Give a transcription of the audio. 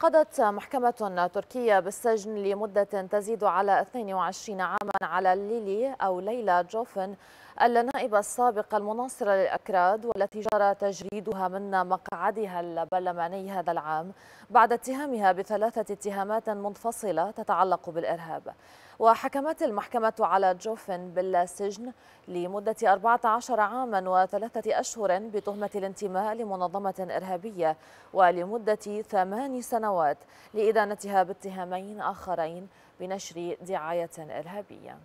قضت محكمة تركية بالسجن لمدة تزيد على 22 عاما على ليلي أو ليلى جوفن النائبة السابقة المناصرة للأكراد والتي جرى تجريدها من مقعدها البرلماني هذا العام بعد اتهامها بثلاثة اتهامات منفصلة تتعلق بالإرهاب وحكمت المحكمة على جوفن بالسجن لمدة 14 عاما وثلاثة أشهر بتهمة الانتماء لمنظمة إرهابية ولمدة ثمان سنوات سنوات لإدانتها باتهامين آخرين بنشر دعاية إرهابية